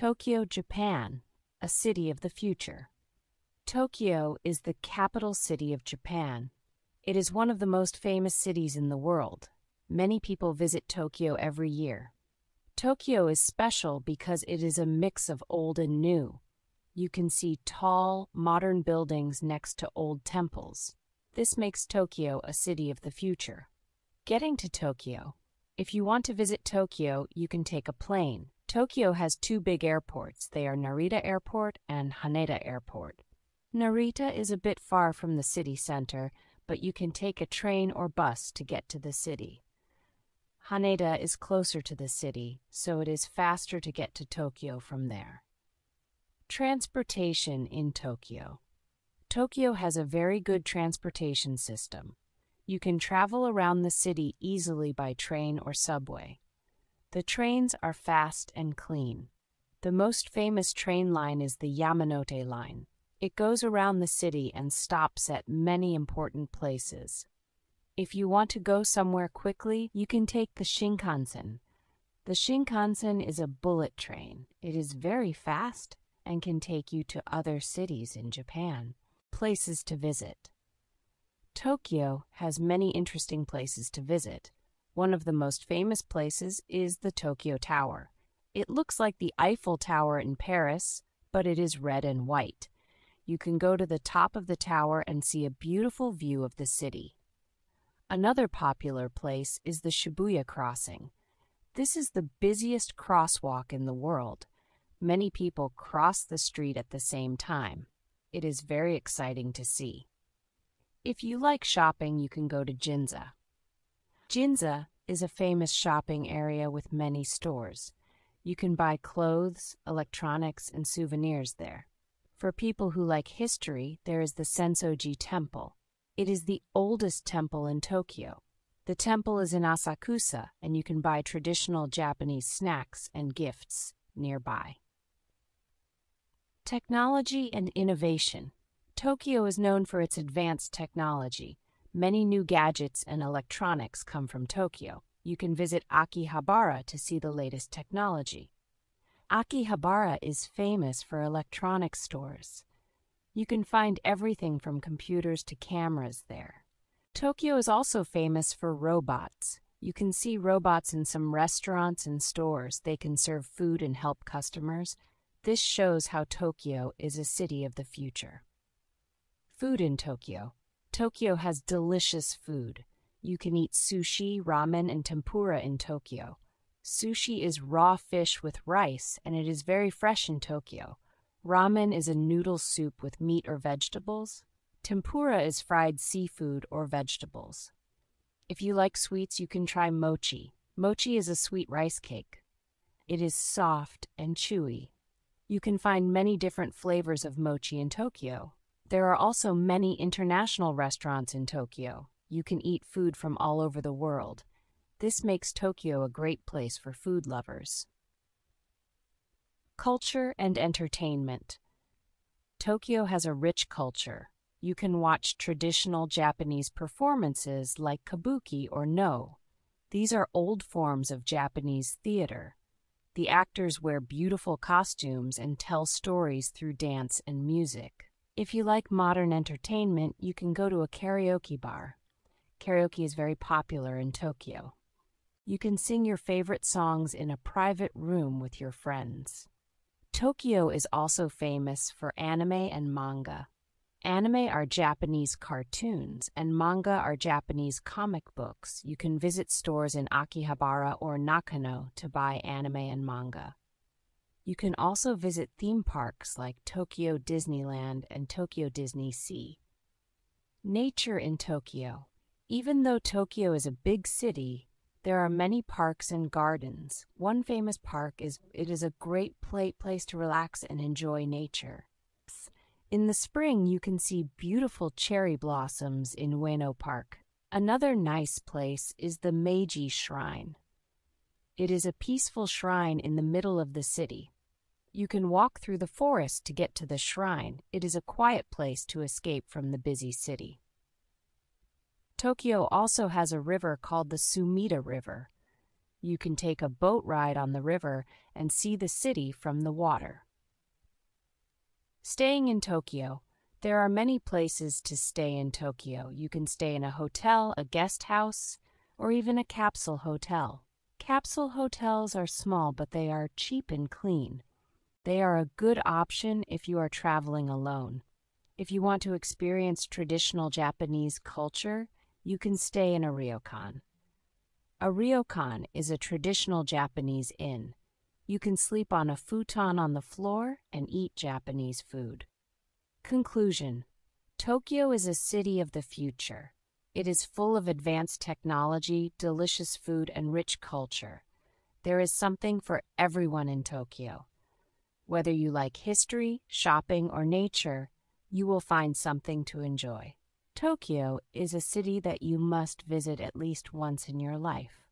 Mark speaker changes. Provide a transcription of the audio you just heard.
Speaker 1: Tokyo, Japan, a city of the future. Tokyo is the capital city of Japan. It is one of the most famous cities in the world. Many people visit Tokyo every year. Tokyo is special because it is a mix of old and new. You can see tall, modern buildings next to old temples. This makes Tokyo a city of the future. Getting to Tokyo. If you want to visit Tokyo, you can take a plane. Tokyo has two big airports. They are Narita Airport and Haneda Airport. Narita is a bit far from the city center, but you can take a train or bus to get to the city. Haneda is closer to the city, so it is faster to get to Tokyo from there. Transportation in Tokyo. Tokyo has a very good transportation system. You can travel around the city easily by train or subway. The trains are fast and clean. The most famous train line is the Yamanote Line. It goes around the city and stops at many important places. If you want to go somewhere quickly, you can take the Shinkansen. The Shinkansen is a bullet train. It is very fast and can take you to other cities in Japan. Places to visit Tokyo has many interesting places to visit. One of the most famous places is the Tokyo Tower. It looks like the Eiffel Tower in Paris, but it is red and white. You can go to the top of the tower and see a beautiful view of the city. Another popular place is the Shibuya Crossing. This is the busiest crosswalk in the world. Many people cross the street at the same time. It is very exciting to see. If you like shopping, you can go to Ginza. Ginza is a famous shopping area with many stores. You can buy clothes, electronics, and souvenirs there. For people who like history, there is the Sensoji Temple. It is the oldest temple in Tokyo. The temple is in Asakusa, and you can buy traditional Japanese snacks and gifts nearby. Technology and innovation. Tokyo is known for its advanced technology. Many new gadgets and electronics come from Tokyo. You can visit Akihabara to see the latest technology. Akihabara is famous for electronic stores. You can find everything from computers to cameras there. Tokyo is also famous for robots. You can see robots in some restaurants and stores. They can serve food and help customers. This shows how Tokyo is a city of the future. Food in Tokyo. Tokyo has delicious food. You can eat sushi, ramen, and tempura in Tokyo. Sushi is raw fish with rice, and it is very fresh in Tokyo. Ramen is a noodle soup with meat or vegetables. Tempura is fried seafood or vegetables. If you like sweets, you can try mochi. Mochi is a sweet rice cake. It is soft and chewy. You can find many different flavors of mochi in Tokyo. There are also many international restaurants in Tokyo. You can eat food from all over the world. This makes Tokyo a great place for food lovers. Culture and entertainment. Tokyo has a rich culture. You can watch traditional Japanese performances like kabuki or no. These are old forms of Japanese theater. The actors wear beautiful costumes and tell stories through dance and music. If you like modern entertainment, you can go to a karaoke bar. Karaoke is very popular in Tokyo. You can sing your favorite songs in a private room with your friends. Tokyo is also famous for anime and manga. Anime are Japanese cartoons, and manga are Japanese comic books. You can visit stores in Akihabara or Nakano to buy anime and manga. You can also visit theme parks like Tokyo Disneyland and Tokyo Disney Sea. Nature in Tokyo. Even though Tokyo is a big city, there are many parks and gardens. One famous park is it is a great place to relax and enjoy nature. In the spring, you can see beautiful cherry blossoms in Ueno Park. Another nice place is the Meiji Shrine. It is a peaceful shrine in the middle of the city. You can walk through the forest to get to the shrine. It is a quiet place to escape from the busy city. Tokyo also has a river called the Sumida River. You can take a boat ride on the river and see the city from the water. Staying in Tokyo, there are many places to stay in Tokyo. You can stay in a hotel, a guest house, or even a capsule hotel. Capsule hotels are small, but they are cheap and clean. They are a good option if you are traveling alone. If you want to experience traditional Japanese culture, you can stay in a ryokan. A ryokan is a traditional Japanese inn. You can sleep on a futon on the floor and eat Japanese food. Conclusion Tokyo is a city of the future. It is full of advanced technology, delicious food, and rich culture. There is something for everyone in Tokyo. Whether you like history, shopping, or nature, you will find something to enjoy. Tokyo is a city that you must visit at least once in your life.